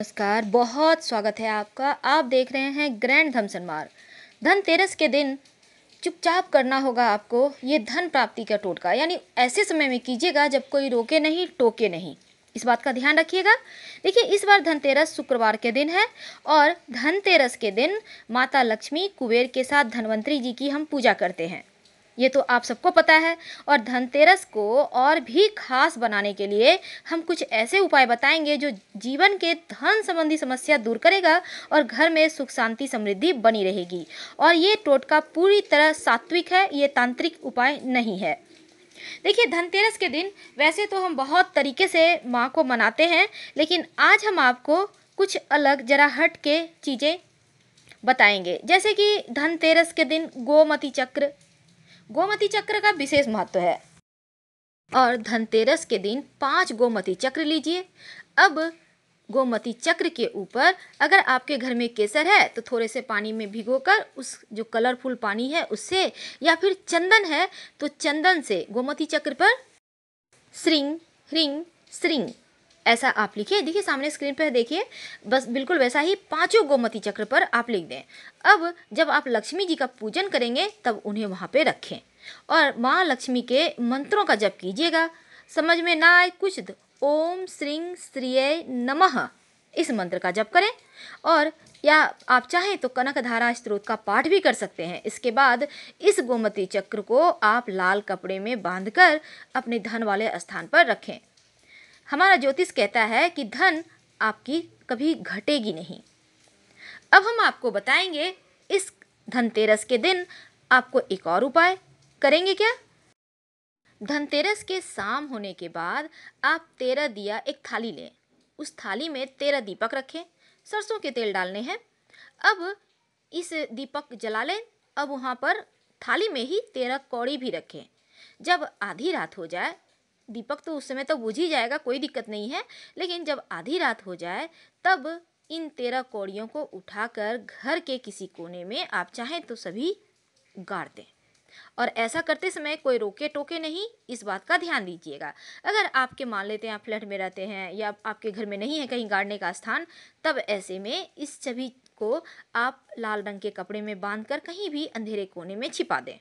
नमस्कार बहुत स्वागत है आपका आप देख रहे हैं ग्रैंड धमसनमार धनतेरस के दिन चुपचाप करना होगा आपको ये धन प्राप्ति का टोटका यानी ऐसे समय में कीजिएगा जब कोई रोके नहीं टोके नहीं इस बात का ध्यान रखिएगा देखिए इस बार धनतेरस शुक्रवार के दिन है और धनतेरस के दिन माता लक्ष्मी कुबेर के साथ धनवंतरी जी की हम पूजा करते हैं ये तो आप सबको पता है और धनतेरस को और भी खास बनाने के लिए हम कुछ ऐसे उपाय बताएंगे जो जीवन के धन संबंधी समस्या दूर करेगा और घर में सुख शांति समृद्धि बनी रहेगी और ये टोटका पूरी तरह सात्विक है ये तांत्रिक उपाय नहीं है देखिए धनतेरस के दिन वैसे तो हम बहुत तरीके से माँ को मनाते हैं लेकिन आज हम आपको कुछ अलग जरा हट के चीज़ें बताएंगे जैसे कि धनतेरस के दिन गोमती चक्र गोमती चक्र का विशेष महत्व है और धनतेरस के दिन पांच गोमती चक्र लीजिए अब गोमती चक्र के ऊपर अगर आपके घर में केसर है तो थोड़े से पानी में भिगोकर उस जो कलरफुल पानी है उससे या फिर चंदन है तो चंदन से गोमती चक्र पर श्रिंग ह्रिंग श्रिंग ऐसा आप लिखिए देखिए सामने स्क्रीन पर देखिए बस बिल्कुल वैसा ही पांचों गोमती चक्र पर आप लिख दें अब जब आप लक्ष्मी जी का पूजन करेंगे तब उन्हें वहाँ पर रखें और माँ लक्ष्मी के मंत्रों का जप कीजिएगा समझ में ना आए कुछ तो। ओम श्री श्रिय नमः इस मंत्र का जप करें और या आप चाहें तो कनक धारा स्त्रोत का पाठ भी कर सकते हैं इसके बाद इस गोमती चक्र को आप लाल कपड़े में बांधकर अपने धन वाले स्थान पर रखें हमारा ज्योतिष कहता है कि धन आपकी कभी घटेगी नहीं अब हम आपको बताएंगे इस धनतेरस के दिन आपको एक और उपाय करेंगे क्या धनतेरस के शाम होने के बाद आप तेरह दिया एक थाली लें उस थाली में तेरह दीपक रखें सरसों के तेल डालने हैं अब इस दीपक जला लें अब वहाँ पर थाली में ही तेरह कौड़ी भी रखें जब आधी रात हो जाए दीपक तो उस समय तो बुझ ही जाएगा कोई दिक्कत नहीं है लेकिन जब आधी रात हो जाए तब इन तेरह कौड़ियों को उठाकर घर के किसी कोने में आप चाहें तो सभी गाड़ दें और ऐसा करते समय कोई रोके टोके नहीं इस बात का ध्यान दीजिएगा अगर आपके मान लेते हैं आप फ्लैट में रहते हैं या आपके घर में नहीं है कहीं गाड़ने का स्थान तब ऐसे में इस छवि को आप लाल रंग के कपड़े में बांध कर कहीं भी अंधेरे कोने में छिपा दें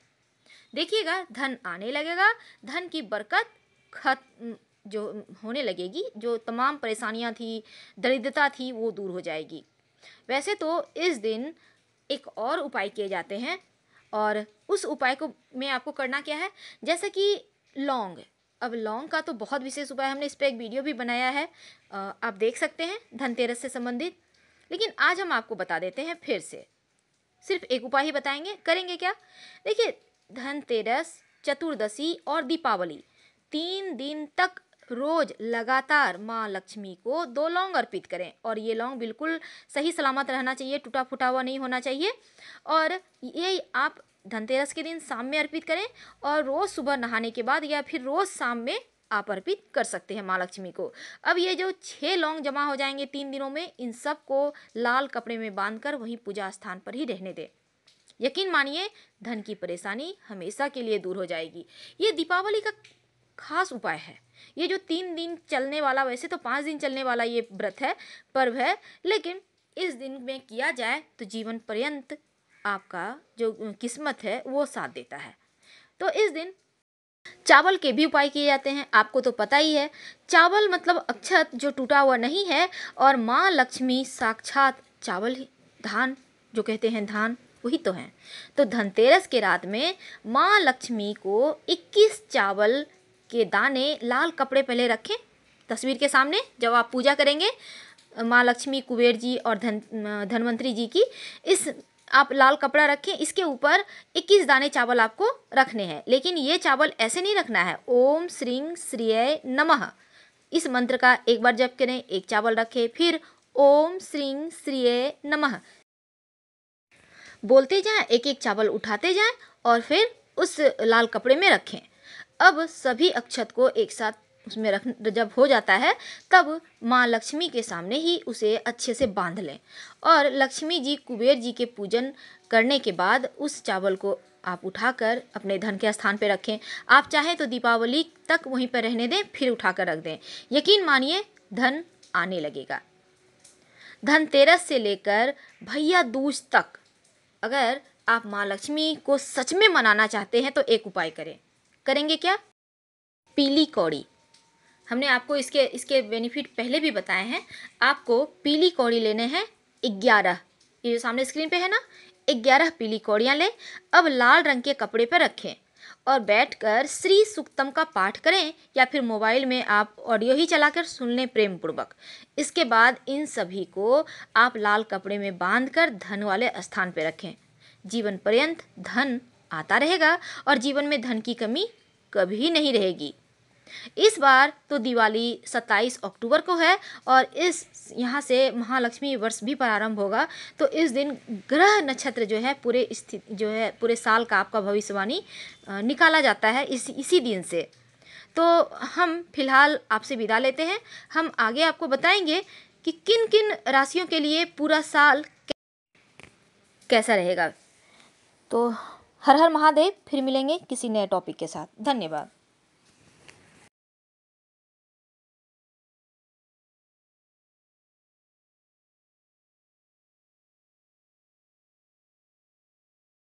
देखिएगा धन आने लगेगा धन की बरकत खत जो होने लगेगी जो तमाम परेशानियाँ थी दरिद्रता थी वो दूर हो जाएगी वैसे तो इस दिन एक और उपाय किए जाते हैं और उस उपाय को में आपको करना क्या है जैसा कि लौंग अब लौंग का तो बहुत विशेष उपाय हमने इस पर एक वीडियो भी बनाया है आप देख सकते हैं धनतेरस से संबंधित लेकिन आज हम आपको बता देते हैं फिर से सिर्फ एक उपाय ही बताएंगे करेंगे क्या देखिए धनतेरस चतुर्दशी और दीपावली तीन दिन तक रोज़ लगातार माँ लक्ष्मी को दो लौंग अर्पित करें और ये लौंग बिल्कुल सही सलामत रहना चाहिए टूटा फूटा हुआ नहीं होना चाहिए और ये आप धनतेरस के दिन शाम में अर्पित करें और रोज़ सुबह नहाने के बाद या फिर रोज़ शाम में आप अर्पित कर सकते हैं माँ लक्ष्मी को अब ये जो छः लौंग जमा हो जाएंगे तीन दिनों में इन सब को लाल कपड़े में बांध कर वहीं पूजा स्थान पर ही रहने दें यकीन मानिए धन की परेशानी हमेशा के लिए दूर हो जाएगी ये दीपावली का खास उपाय है ये जो तीन दिन चलने वाला वैसे तो पाँच दिन चलने वाला ये व्रत है पर्व है लेकिन इस दिन में किया जाए तो जीवन पर्यंत आपका जो किस्मत है वो साथ देता है तो इस दिन चावल के भी उपाय किए जाते हैं आपको तो पता ही है चावल मतलब अक्षत जो टूटा हुआ नहीं है और माँ लक्ष्मी साक्षात चावल ही धान जो कहते हैं धान वही तो हैं तो धनतेरस के रात में माँ लक्ष्मी को 21 चावल के दाने लाल कपड़े पहले रखें तस्वीर के सामने जब आप पूजा करेंगे माँ लक्ष्मी कुबेर जी और धन धनवंतरी जी की इस आप लाल कपड़ा रखें इसके ऊपर 21 दाने चावल आपको रखने हैं लेकिन ये चावल ऐसे नहीं रखना है ओम श्री श्रिय नमः इस मंत्र का एक बार जप करें एक चावल रखें फिर ओम श्री श्रिय नमः बोलते जाएं एक एक चावल उठाते जाएं और फिर उस लाल कपड़े में रखें अब सभी अक्षत को एक साथ उसमें रख जब हो जाता है तब माँ लक्ष्मी के सामने ही उसे अच्छे से बांध लें और लक्ष्मी जी कुबेर जी के पूजन करने के बाद उस चावल को आप उठाकर अपने धन के स्थान पर रखें आप चाहें तो दीपावली तक वहीं पर रहने दें फिर उठाकर रख दें यकीन मानिए धन आने लगेगा धनतेरस से लेकर भैया दूज तक अगर आप माँ लक्ष्मी को सच में मनाना चाहते हैं तो एक उपाय करें करेंगे क्या पीली कौड़ी हमने आपको इसके इसके बेनिफिट पहले भी बताए हैं आपको पीली कौड़ी लेने हैं ग्यारह ये जो सामने स्क्रीन पे है ना ग्यारह पीली कौड़ियाँ लें अब लाल रंग के कपड़े पर रखें और बैठकर श्री सुक्तम का पाठ करें या फिर मोबाइल में आप ऑडियो ही चलाकर सुन लें प्रेम पूर्वक इसके बाद इन सभी को आप लाल कपड़े में बांधकर धन वाले स्थान पर रखें जीवन पर्यंत धन आता रहेगा और जीवन में धन की कमी कभी नहीं रहेगी इस बार तो दिवाली 27 अक्टूबर को है और इस यहाँ से महालक्ष्मी वर्ष भी प्रारंभ होगा तो इस दिन ग्रह नक्षत्र जो है पूरे स्थिति जो है पूरे साल का आपका भविष्यवाणी निकाला जाता है इस इसी दिन से तो हम फिलहाल आपसे विदा लेते हैं हम आगे आपको बताएंगे कि किन किन राशियों के लिए पूरा साल कैसा रहेगा तो हर हर महादेव फिर मिलेंगे किसी नए टॉपिक के साथ धन्यवाद